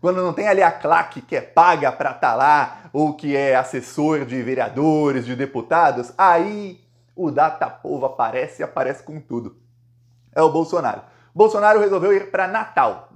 quando não tem ali a claque que é paga para estar tá lá ou que é assessor de vereadores, de deputados, aí o data povo aparece e aparece com tudo. É o Bolsonaro. Bolsonaro resolveu ir para Natal.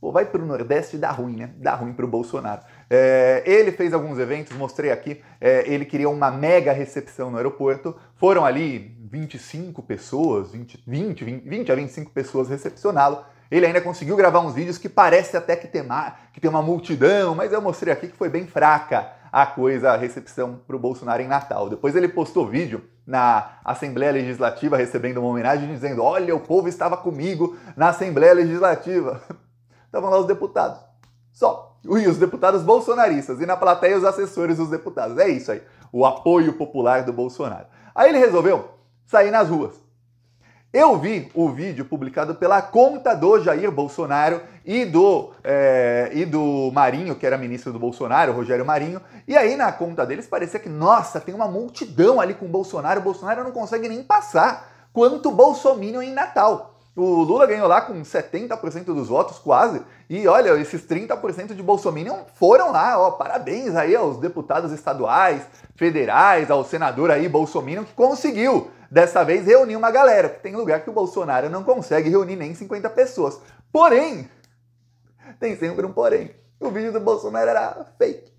Pô, vai para o Nordeste e dá ruim, né? Dá ruim para o Bolsonaro. É, ele fez alguns eventos, mostrei aqui. É, ele queria uma mega recepção no aeroporto. Foram ali 25 pessoas, 20, 20, 20 a 25 pessoas recepcioná-lo. Ele ainda conseguiu gravar uns vídeos que parece até que tem, uma, que tem uma multidão, mas eu mostrei aqui que foi bem fraca a coisa, a recepção para o Bolsonaro em Natal. Depois ele postou vídeo na Assembleia Legislativa recebendo uma homenagem dizendo: Olha, o povo estava comigo na Assembleia Legislativa. Estavam lá os deputados. Só. E os deputados bolsonaristas. E na plateia os assessores dos deputados. É isso aí. O apoio popular do Bolsonaro. Aí ele resolveu sair nas ruas. Eu vi o vídeo publicado pela conta do Jair Bolsonaro e do, é, e do Marinho, que era ministro do Bolsonaro, Rogério Marinho, e aí na conta deles parecia que, nossa, tem uma multidão ali com o Bolsonaro, o Bolsonaro não consegue nem passar. Quanto Bolsonaro em Natal. O Lula ganhou lá com 70% dos votos, quase. E olha, esses 30% de Bolsonaro foram lá, ó. Parabéns aí aos deputados estaduais, federais, ao senador aí Bolsonaro que conseguiu dessa vez reunir uma galera, porque tem lugar que o Bolsonaro não consegue reunir nem 50 pessoas. Porém, tem sempre um porém. O vídeo do Bolsonaro era fake.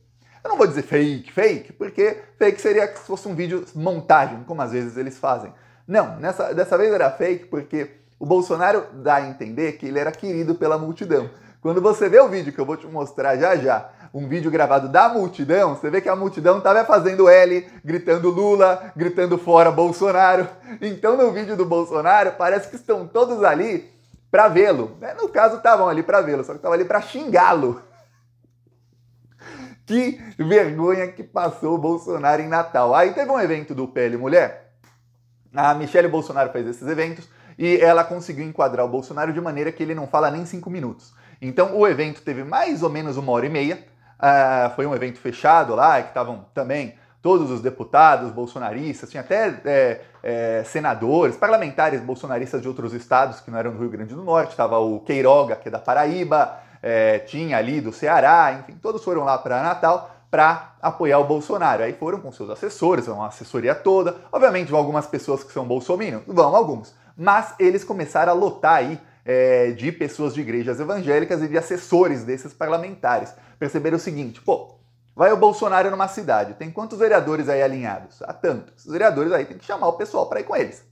Eu não vou dizer fake, fake, porque fake seria se fosse um vídeo montagem, como às vezes eles fazem. Não, nessa, dessa vez era fake porque o Bolsonaro dá a entender que ele era querido pela multidão. Quando você vê o vídeo que eu vou te mostrar já já, um vídeo gravado da multidão, você vê que a multidão estava fazendo L, gritando Lula, gritando fora Bolsonaro. Então no vídeo do Bolsonaro parece que estão todos ali para vê-lo. É, no caso estavam ali para vê-lo, só que estavam ali para xingá-lo. Que vergonha que passou o Bolsonaro em Natal. Aí teve um evento do PL Mulher. A Michelle Bolsonaro fez esses eventos e ela conseguiu enquadrar o Bolsonaro de maneira que ele não fala nem cinco minutos. Então o evento teve mais ou menos uma hora e meia, uh, foi um evento fechado lá, que estavam também todos os deputados bolsonaristas, tinha até é, é, senadores, parlamentares bolsonaristas de outros estados que não eram do Rio Grande do Norte, estava o Queiroga, que é da Paraíba, é, tinha ali do Ceará, enfim, todos foram lá para Natal para apoiar o Bolsonaro. Aí foram com seus assessores, uma assessoria toda. Obviamente, vão algumas pessoas que são bolsominion, vão alguns mas eles começaram a lotar aí é, de pessoas de igrejas evangélicas e de assessores desses parlamentares. Perceberam o seguinte, pô, vai o Bolsonaro numa cidade, tem quantos vereadores aí alinhados? Há tantos. Os vereadores aí tem que chamar o pessoal para ir com eles.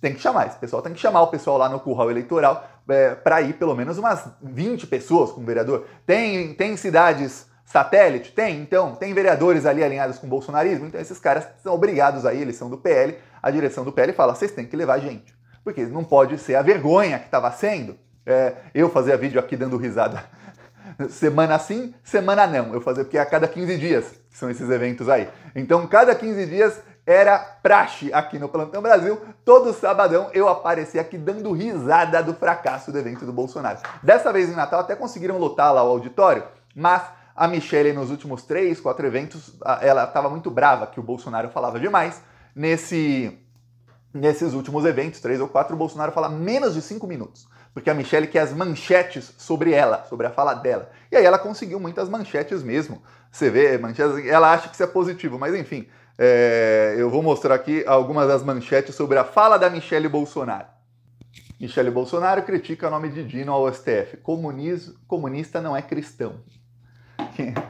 Tem que chamar, esse pessoal tem que chamar o pessoal lá no curral eleitoral é, para ir pelo menos umas 20 pessoas com o vereador. Tem, tem cidades satélite? Tem, então. Tem vereadores ali alinhados com o bolsonarismo? Então esses caras são obrigados aí, eles são do PL. A direção do PL fala, vocês têm que levar gente porque não pode ser a vergonha que estava sendo é, eu fazer vídeo aqui dando risada. Semana sim, semana não. Eu fazia porque é a cada 15 dias são esses eventos aí. Então, cada 15 dias era praxe aqui no Plantão Brasil. Todo sabadão eu aparecia aqui dando risada do fracasso do evento do Bolsonaro. Dessa vez em Natal até conseguiram lotar lá o auditório, mas a Michelle nos últimos três, quatro eventos, ela estava muito brava que o Bolsonaro falava demais. Nesse nesses últimos eventos, três ou quatro, o Bolsonaro fala menos de cinco minutos. Porque a Michelle quer as manchetes sobre ela, sobre a fala dela. E aí ela conseguiu muitas manchetes mesmo. Você vê, manchetes, ela acha que isso é positivo, mas enfim, é, eu vou mostrar aqui algumas das manchetes sobre a fala da Michelle Bolsonaro. Michelle Bolsonaro critica o nome de Dino ao STF. comunismo comunista não é cristão.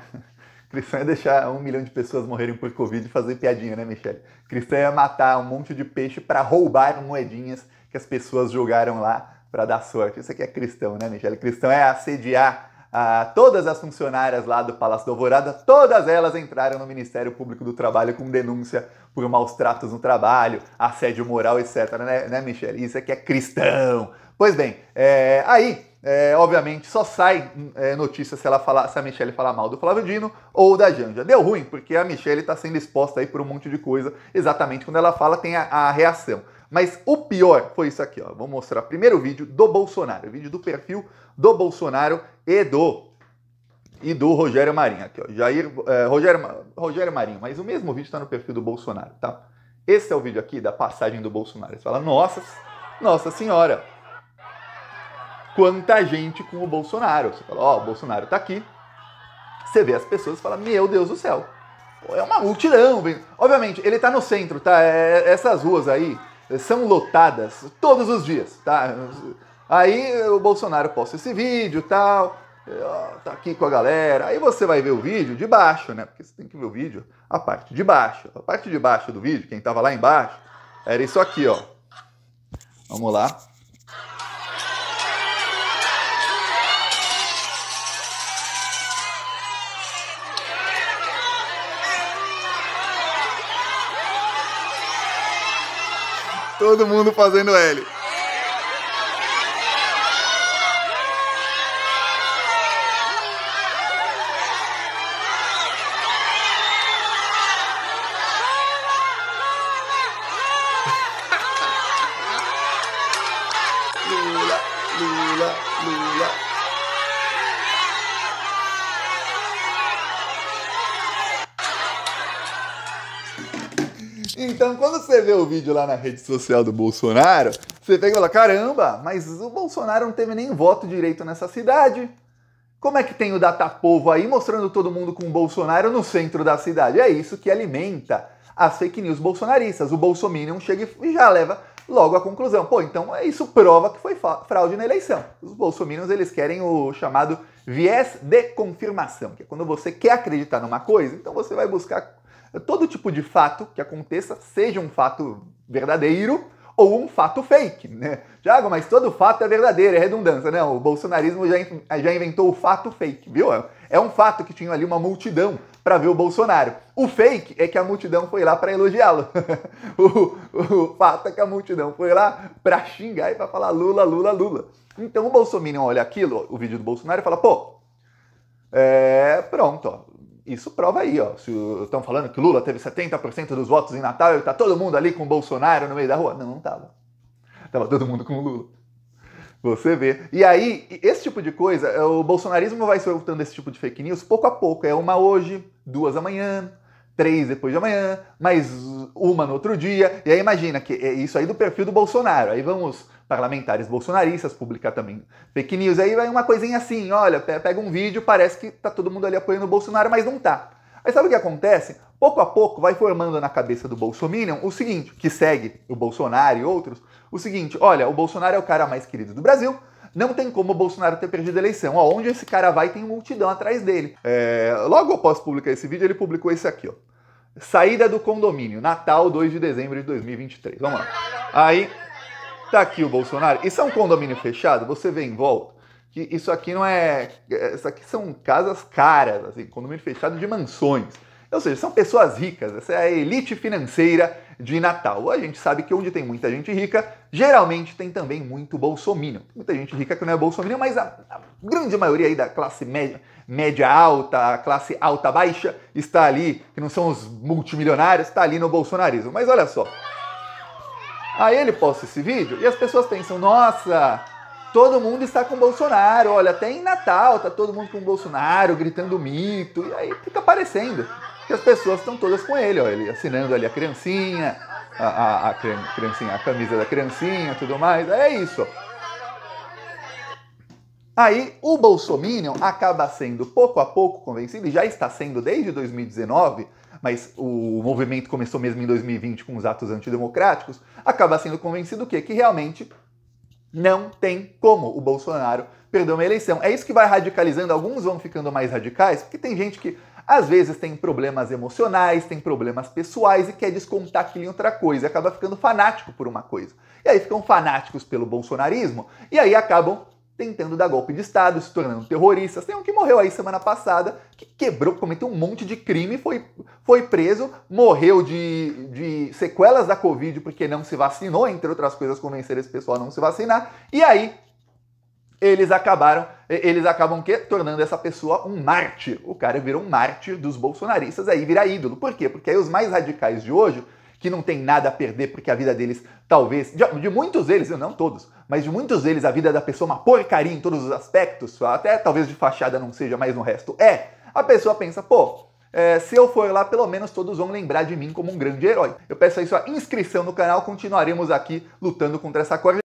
Cristão é deixar um milhão de pessoas morrerem por Covid e fazer piadinha, né, Michele? Cristão é matar um monte de peixe para roubar moedinhas que as pessoas jogaram lá para dar sorte. Isso aqui é cristão, né, Michele? Cristão é assediar ah, todas as funcionárias lá do Palácio da Alvorada, todas elas entraram no Ministério Público do Trabalho com denúncia por maus tratos no trabalho, assédio moral, etc. Né, né Michele? Isso aqui é cristão. Pois bem, é, aí é, obviamente, só sai hum, é, notícia se ela falar, se a Michelle falar mal do Flávio Dino ou da Janja. Deu ruim, porque a Michelle está sendo exposta aí por um monte de coisa. Exatamente quando ela fala, tem a, a reação. Mas o pior foi isso aqui, ó. Vou mostrar primeiro o vídeo do Bolsonaro, o vídeo do perfil do Bolsonaro e do e do Rogério Marinho aqui, ó. Jair é, Rogério, Rogério Marinho, mas o mesmo vídeo está no perfil do Bolsonaro, tá? Esse é o vídeo aqui da passagem do Bolsonaro. Você fala: "Nossa, nossa senhora, quanta gente com o Bolsonaro. Você fala, ó, oh, o Bolsonaro tá aqui. Você vê as pessoas e fala, meu Deus do céu. É uma multidão. Obviamente, ele tá no centro, tá? É, é, essas ruas aí é, são lotadas todos os dias, tá? Aí o Bolsonaro posta esse vídeo tal. Tá aqui com a galera. Aí você vai ver o vídeo de baixo, né? Porque você tem que ver o vídeo a parte de baixo. A parte de baixo do vídeo, quem tava lá embaixo, era isso aqui, ó. Vamos lá. Todo mundo fazendo L. Lula, Lula, Lula. Então, quando você vê o vídeo lá na rede social do Bolsonaro, você pega e fala: caramba, mas o Bolsonaro não teve nem voto direito nessa cidade. Como é que tem o Datapovo aí mostrando todo mundo com o Bolsonaro no centro da cidade? É isso que alimenta as fake news bolsonaristas. O Bolsonaro chega e já leva logo à conclusão. Pô, então é isso prova que foi fraude na eleição. Os bolsominions, eles querem o chamado viés de confirmação, que é quando você quer acreditar numa coisa, então você vai buscar todo tipo de fato que aconteça seja um fato verdadeiro ou um fato fake, né? Tiago, mas todo fato é verdadeiro, é redundância, né? O bolsonarismo já, já inventou o fato fake, viu? É, é um fato que tinha ali uma multidão para ver o Bolsonaro. O fake é que a multidão foi lá para elogiá-lo. o, o, fato é que a multidão foi lá para xingar e para falar Lula, Lula, Lula. Então o Bolsonaro olha aquilo, o vídeo do Bolsonaro, e fala, pô, é, pronto, ó, isso prova aí, ó. Se estão falando que Lula teve 70% dos votos em Natal e tá todo mundo ali com Bolsonaro no meio da rua. Não, não tava. Tava todo mundo com Lula. Você vê. E aí, esse tipo de coisa, é, o bolsonarismo vai soltando esse tipo de fake news pouco a pouco. É uma hoje, duas amanhã, três depois de amanhã, mais uma no outro dia. E aí imagina que é isso aí do perfil do Bolsonaro. Aí vamos parlamentares bolsonaristas publicar também fake news. Aí vai uma coisinha assim, olha, pega um vídeo, parece que tá todo mundo ali apoiando o Bolsonaro, mas não tá. Aí sabe o que acontece? Pouco a pouco vai formando na cabeça do Bolsominion o seguinte, que segue o Bolsonaro e outros, o seguinte, olha, o Bolsonaro é o cara mais querido do Brasil, não tem como o Bolsonaro ter perdido a eleição. Ó, onde esse cara vai tem multidão atrás dele. É, logo após publicar esse vídeo, ele publicou esse aqui, ó. Saída do condomínio, Natal, 2 de dezembro de 2023. Vamos lá. Aí, tá aqui o Bolsonaro. Isso é um condomínio fechado? Você vê em volta que isso aqui não é. Isso aqui são casas caras, assim, condomínio fechado de mansões. Ou seja, são pessoas ricas, essa é a elite financeira de Natal. A gente sabe que onde tem muita gente rica, geralmente tem também muito bolsominion. Muita gente rica que não é bolsominion, mas a, a grande maioria aí da classe média média alta, classe alta baixa está ali, que não são os multimilionários, está ali no bolsonarismo. Mas olha só. Aí ele posta esse vídeo e as pessoas pensam: "Nossa, todo mundo está com Bolsonaro. Olha, até em Natal está todo mundo com Bolsonaro, gritando mito". E aí fica aparecendo que as pessoas estão todas com ele, olha ele assinando ali a criancinha, a, a, a, criancinha, a camisa da criancinha, tudo mais. É isso. Ó. Aí o Bolsominion acaba sendo pouco a pouco convencido, e já está sendo desde 2019, mas o movimento começou mesmo em 2020 com os atos antidemocráticos, acaba sendo convencido que, que realmente não tem como o Bolsonaro perder uma eleição. É isso que vai radicalizando, alguns vão ficando mais radicais, porque tem gente que às vezes tem problemas emocionais, tem problemas pessoais e quer descontar aquilo em outra coisa, e acaba ficando fanático por uma coisa. E aí ficam fanáticos pelo bolsonarismo e aí acabam tentando dar golpe de Estado, se tornando terroristas. Tem um que morreu aí semana passada, que quebrou, cometeu um monte de crime, foi, foi preso, morreu de, de sequelas da Covid porque não se vacinou, entre outras coisas, convencer esse pessoal a não se vacinar. E aí, eles acabaram, eles acabam que tornando essa pessoa um mártir. O cara virou um mártir dos bolsonaristas, aí vira ídolo. Por quê? Porque aí os mais radicais de hoje que não tem nada a perder, porque a vida deles, talvez, de, de muitos deles, não todos, mas de muitos deles, a vida da pessoa é uma porcaria em todos os aspectos, até talvez de fachada não seja, mas no resto é. A pessoa pensa, pô, é, se eu for lá, pelo menos todos vão lembrar de mim como um grande herói. Eu peço aí sua inscrição no canal, continuaremos aqui lutando contra essa corda.